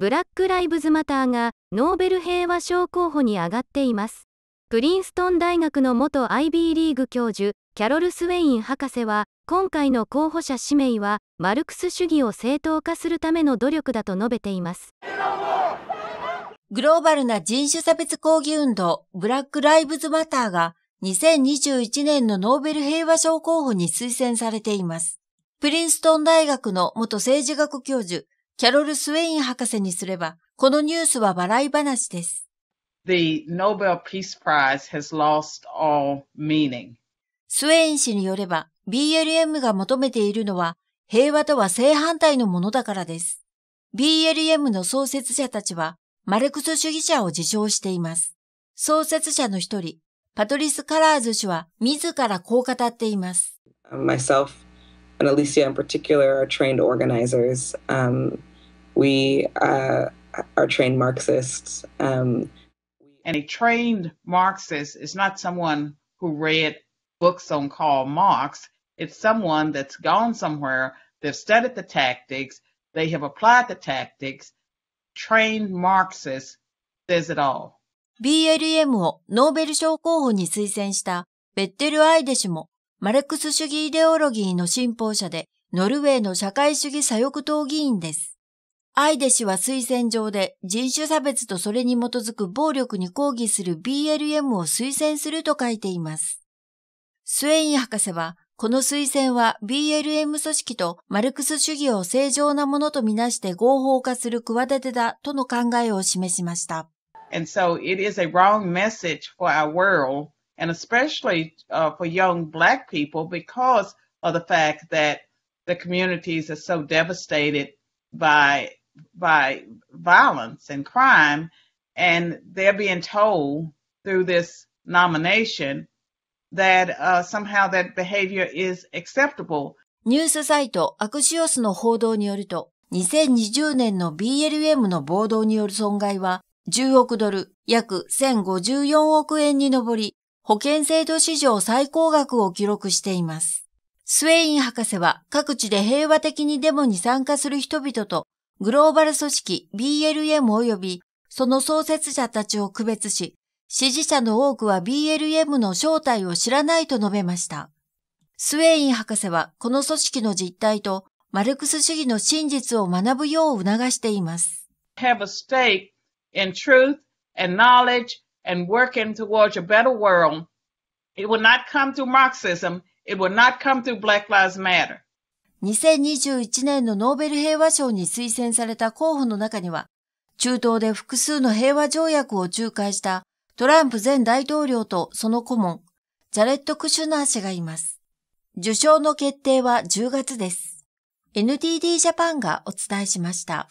ブラック・ライブズ・マターがノーベル平和賞候補に上がっています。プリンストン大学の元 IB リーグ教授、キャロル・スウェイン博士は、今回の候補者指名は、マルクス主義を正当化するための努力だと述べています。グローバルな人種差別抗議運動、ブラック・ライブズ・マターが、2021年のノーベル平和賞候補に推薦されています。プリンストン大学の元政治学教授、キャロル・スウェイン博士にすれば、このニュースは笑い話です。The Nobel Peace Prize has lost all meaning. スウェイン氏によれば、BLM が求めているのは、平和とは正反対のものだからです。BLM の創設者たちは、マルクス主義者を自称しています。創設者の一人、パトリス・カラーズ氏は、自らこう語っています。Myself and Alicia in particular are trained organizers.、Um, we uh, are trained Marxists. Um, and a trained Marxist is not someone who read books on Karl Marx. It's someone that's gone somewhere, they've studied the tactics, they have applied the tactics. Trained Marxist says it all. BLM をノーベル賞候補に推薦したベッテル・アイデ氏もマルクス主義イデオロギーの信奉者でノルウェーの社会主義左翼党議員です。アイデ氏は推薦状で人種差別とそれに基づく暴力に抗議する BLM を推薦すると書いています。スウェイン博士は、この推薦は BLM 組織とマルクス主義を正常なものとみなして合法化する企てだとの考えを示しました。And so it is a wrong message for our world, and especially uh, for young black people, because of the fact that the communities are so devastated by by violence and crime, and they're being told through this nomination that uh, somehow that behavior is acceptable. ニュースサイトアクシオスの報道によると、2020年の BLM の暴動による損害は10億ドル、約1054億円に上り、保険制度史上最高額を記録しています。スウェイン博士は各地で平和的にデモに参加する人々とグローバル組織 BLM 及びその創設者たちを区別し、支持者の多くは BLM の正体を知らないと述べました。スウェイン博士はこの組織の実態とマルクス主義の真実を学ぶよう促しています。Have a stake in truth and knowledge and working towards a better world. It will not come through Marxism. It will not come through Black Lives Matter. 2021年のノーベル平和賞に推薦された候補の中には、中東で複数の平和条約を仲介したトランプ前大統領とその顧問、ジャレット・クシュナー氏がいます。受賞の決定は10月です。NTD ジャパンがお伝えしました。